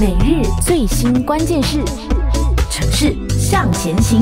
每日最新关键是城市向前行。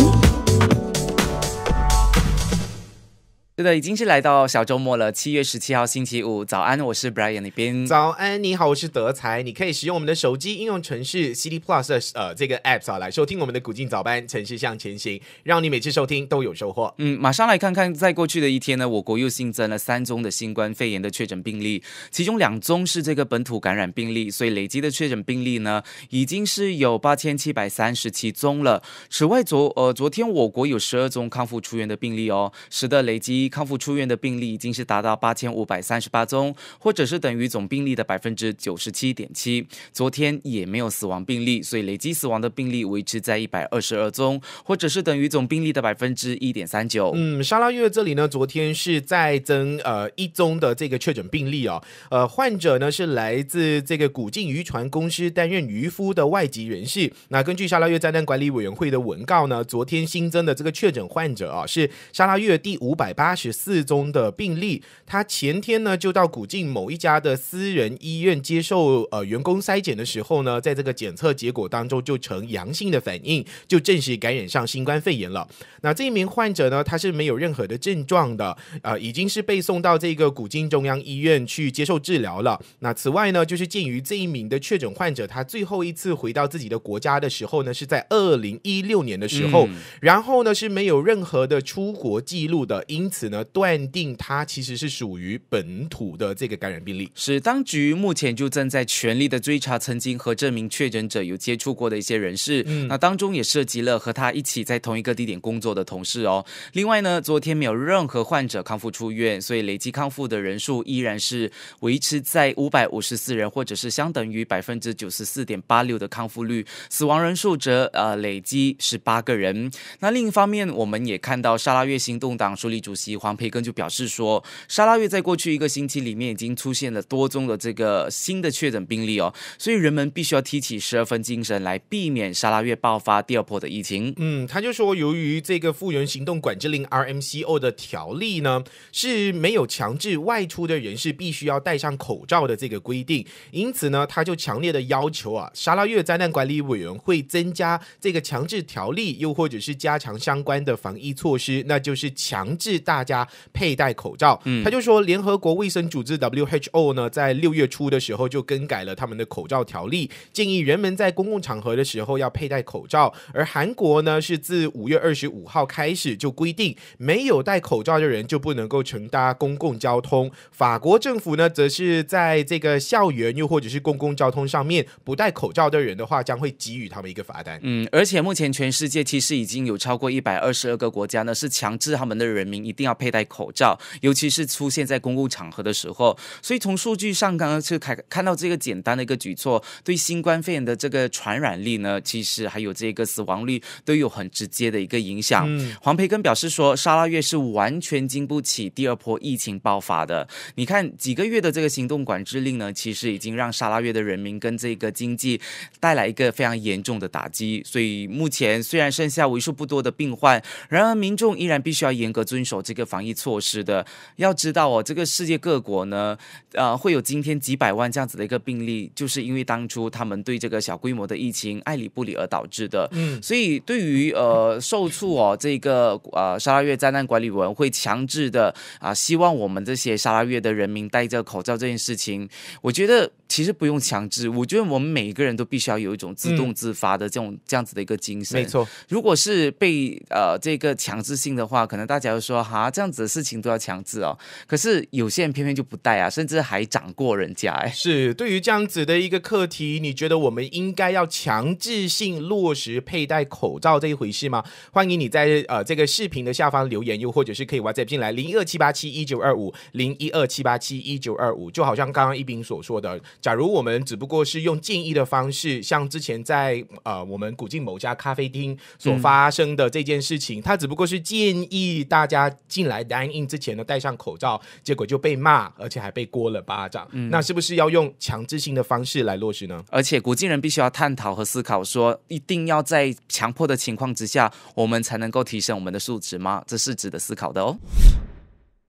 对，已经是来到小周末了，七月十七号星期五，早安，我是 Brian 李斌。早安，你好，我是德才。你可以使用我们的手机应用程序 CD Plus 的呃这个 App 啊，来收听我们的《古今早班城市向前行》，让你每次收听都有收获。嗯，马上来看看，在过去的一天呢，我国又新增了三宗的新冠肺炎的确诊病例，其中两宗是这个本土感染病例，所以累积的确诊病例呢，已经是有八千七百三十七宗了。此外，昨呃昨天我国有十二宗康复出院的病例哦，使得累积。康复出院的病例已经是达到八千五百三十八宗，或者是等于总病例的百分之九十七点七。昨天也没有死亡病例，所以累计死亡的病例维持在一百二十二宗，或者是等于总病例的百分之一点三九。嗯，沙拉月这里呢，昨天是再增呃一宗的这个确诊病例哦。呃，患者呢是来自这个古晋渔船公司担任渔夫的外籍人士。那根据沙拉月灾难管理委员会的文告呢，昨天新增的这个确诊患者啊，是沙拉月第五百八。八十四宗的病例，他前天呢就到古晋某一家的私人医院接受呃员工筛检的时候呢，在这个检测结果当中就呈阳性的反应，就正式感染上新冠肺炎了。那这一名患者呢，他是没有任何的症状的，呃，已经是被送到这个古晋中央医院去接受治疗了。那此外呢，就是鉴于这一名的确诊患者，他最后一次回到自己的国家的时候呢，是在二零一六年的时候，然后呢是没有任何的出国记录的，因此。此呢断定，他其实是属于本土的这个感染病例。是，当局目前就正在全力的追查曾经和这名确诊者有接触过的一些人士。嗯，那当中也涉及了和他一起在同一个地点工作的同事哦。另外呢，昨天没有任何患者康复出院，所以累计康复的人数依然是维持在五百五十四人，或者是相等于百分之九十四点八六的康复率。死亡人数则呃累计十八个人。那另一方面，我们也看到沙拉越行动党树立主席。黄培根就表示说，沙拉月在过去一个星期里面已经出现了多宗的这个新的确诊病例哦，所以人们必须要提起十二分精神来避免沙拉月爆发第二波的疫情。嗯，他就说，由于这个复原行动管制令 （RMCO） 的条例呢是没有强制外出的人士必须要戴上口罩的这个规定，因此呢，他就强烈的要求啊，沙拉月灾难管理委员会增加这个强制条例，又或者是加强相关的防疫措施，那就是强制大。大家佩戴口罩。嗯，他就说，联合国卫生组织 WHO 呢，在六月初的时候就更改了他们的口罩条例，建议人们在公共场合的时候要佩戴口罩。而韩国呢，是自五月二十五号开始就规定，没有戴口罩的人就不能够乘搭公共交通。法国政府呢，则是在这个校园又或者是公共交通上面，不戴口罩的人的话，将会给予他们一个罚单。嗯，而且目前全世界其实已经有超过一百二十二个国家呢，是强制他们的人民一定要。佩戴口罩，尤其是出现在公共场合的时候。所以从数据上，刚刚是看看到这个简单的一个举措，对新冠肺炎的这个传染力呢，其实还有这个死亡率都有很直接的一个影响。黄培根表示说，沙拉越是完全经不起第二波疫情爆发的。你看，几个月的这个行动管制令呢，其实已经让沙拉越的人民跟这个经济带来一个非常严重的打击。所以目前虽然剩下为数不多的病患，然而民众依然必须要严格遵守这个。防疫措施的，要知道哦，这个世界各国呢，呃，会有今天几百万这样子的一个病例，就是因为当初他们对这个小规模的疫情爱理不理而导致的。嗯，所以对于呃受促哦，这个呃沙拉月灾难管理委员会强制的啊，希望我们这些沙拉月的人民戴着口罩这件事情，我觉得。其实不用强制，我觉得我们每一个人都必须要有一种自动自发的这种这样子的一个精神。没错，如果是被呃这个强制性的话，可能大家都说哈，这样子的事情都要强制哦。可是有些人偏偏就不戴啊，甚至还掌过人家。哎，是对于这样子的一个课题，你觉得我们应该要强制性落实佩戴口罩这一回事吗？欢迎你在呃这个视频的下方留言，又或者是可以 WhatsApp 进来零一二七八七一九二五零一二七八七一九二五，就好像刚刚一斌所说的。假如我们只不过是用建议的方式，像之前在呃我们古晋某家咖啡厅所发生的这件事情，他只不过是建议大家进来 dine in 之前呢戴上口罩，结果就被骂，而且还被锅了巴掌。那是不是要用强制性的方式来落实呢？而且古晋人必须要探讨和思考，说一定要在强迫的情况之下，我们才能够提升我们的素质吗？这是值得思考的哦。